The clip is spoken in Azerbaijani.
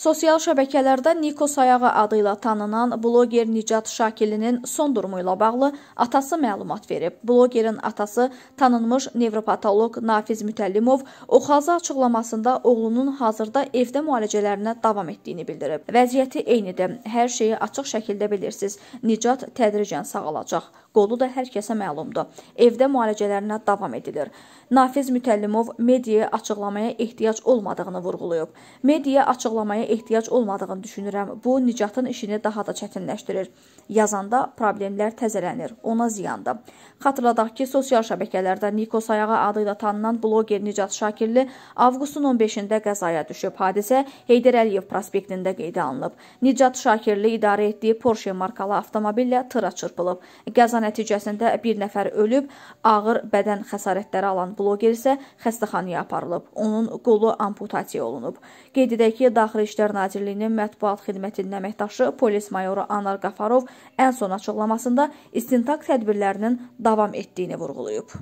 Sosial şəbəkələrdə Niko Sayağa adı ilə tanınan bloger Nicat Şakilinin son durumu ilə bağlı atası məlumat verib. Blogerin atası tanınmış nevropatoloq Nafiz Mütəllimov Oxaza açıqlamasında oğlunun hazırda evdə müalicələrinə davam etdiyini bildirib. Vəziyyəti eynidir. Hər şeyi açıq şəkildə bilirsiniz. Nicat tədricən sağalacaq. Qolu da hər kəsə məlumdur. Evdə müalicələrinə davam edilir. Nafiz Mütəllimov mediaya açıqlamaya ehtiyac olmadığını vurğulayıb. Mediaya açıqlamaya ehtiyac olmadığını düşünürəm. Bu Nicatın işini daha da çətinləşdirir. Yazanda problemlər təzələnir, ona ziyandır. Xatırladaq ki, sosial şəbəkələrdə Nikos Ayağa adı ilə tanınan bloger Nicat Şakirli avqustun 15-də qəzaya düşüb. Hadisə Heydər Əliyev prospektində qeydə alınıb. Nicat Şakirli idarə etdiyi Porsche markalı avtomobillə tıra çırpılıb. Qəza nəticəsində bir nəfər ölüb, ağır bədən xəsarətləri alan bloger isə xəstəxanaya aparılıb. Onun qolu amputasiya olunub. Qeyd edək ki, daxili işlər İşlər Nazirliyinin mətbuat xidmətinin əməkdaşı polis mayoru Anar Qafarov ən son açıqlamasında istintaq tədbirlərinin davam etdiyini vurğulayıb.